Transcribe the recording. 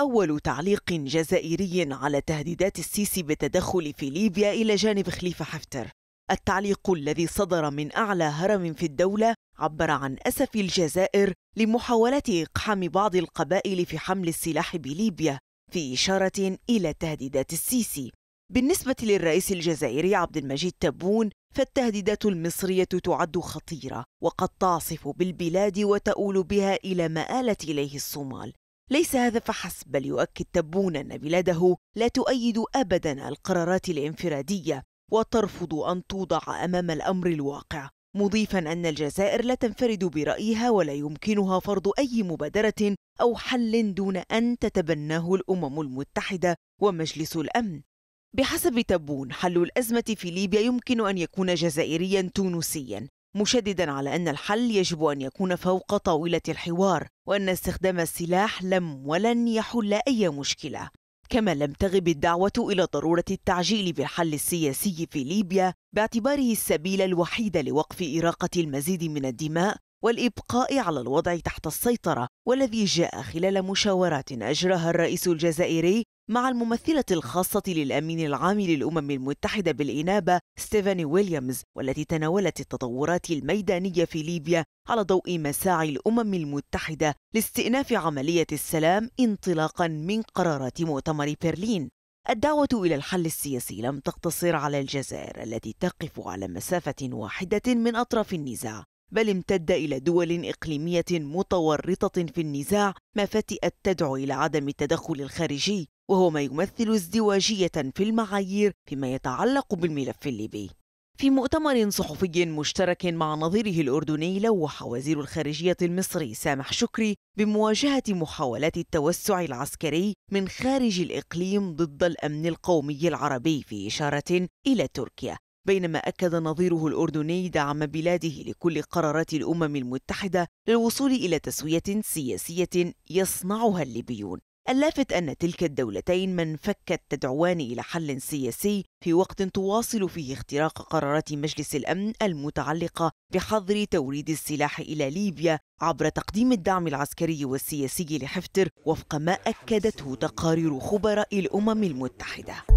أول تعليق جزائري على تهديدات السيسي بالتدخل في ليبيا إلى جانب خليفة حفتر التعليق الذي صدر من أعلى هرم في الدولة عبر عن أسف الجزائر لمحاولة إقحام بعض القبائل في حمل السلاح بليبيا في إشارة إلى تهديدات السيسي بالنسبة للرئيس الجزائري عبد المجيد تبون فالتهديدات المصرية تعد خطيرة وقد تعصف بالبلاد وتؤول بها إلى ما آلت إليه الصومال ليس هذا فحسب بل يؤكد تبون أن بلاده لا تؤيد أبدا القرارات الانفرادية وترفض أن توضع أمام الأمر الواقع مضيفا أن الجزائر لا تنفرد برأيها ولا يمكنها فرض أي مبادرة أو حل دون أن تتبناه الأمم المتحدة ومجلس الأمن بحسب تبون حل الأزمة في ليبيا يمكن أن يكون جزائريا تونسيا مشددا على أن الحل يجب أن يكون فوق طاولة الحوار وأن استخدام السلاح لم ولن يحل أي مشكلة كما لم تغب الدعوة إلى ضرورة التعجيل بالحل السياسي في ليبيا باعتباره السبيل الوحيد لوقف إراقة المزيد من الدماء والإبقاء على الوضع تحت السيطرة والذي جاء خلال مشاورات أجراها الرئيس الجزائري مع الممثلة الخاصة للأمين العام للأمم المتحدة بالإنابة ستيفاني ويليامز والتي تناولت التطورات الميدانية في ليبيا على ضوء مساعي الأمم المتحدة لاستئناف عملية السلام انطلاقا من قرارات مؤتمر برلين الدعوة إلى الحل السياسي لم تقتصر على الجزائر التي تقف على مسافة واحدة من أطراف النزاع بل امتد إلى دول إقليمية متورطة في النزاع ما فتئت تدعو إلى عدم التدخل الخارجي وهو ما يمثل ازدواجية في المعايير فيما يتعلق بالملف الليبي في مؤتمر صحفي مشترك مع نظيره الأردني لوح وزير الخارجية المصري سامح شكري بمواجهة محاولات التوسع العسكري من خارج الإقليم ضد الأمن القومي العربي في إشارة إلى تركيا بينما أكد نظيره الأردني دعم بلاده لكل قرارات الأمم المتحدة للوصول إلى تسوية سياسية يصنعها الليبيون اللافت أن تلك الدولتين ما انفكت تدعوان إلى حل سياسي في وقت تواصل فيه اختراق قرارات مجلس الأمن المتعلقة بحظر توريد السلاح إلى ليبيا عبر تقديم الدعم العسكري والسياسي لحفتر وفق ما أكدته تقارير خبراء الأمم المتحدة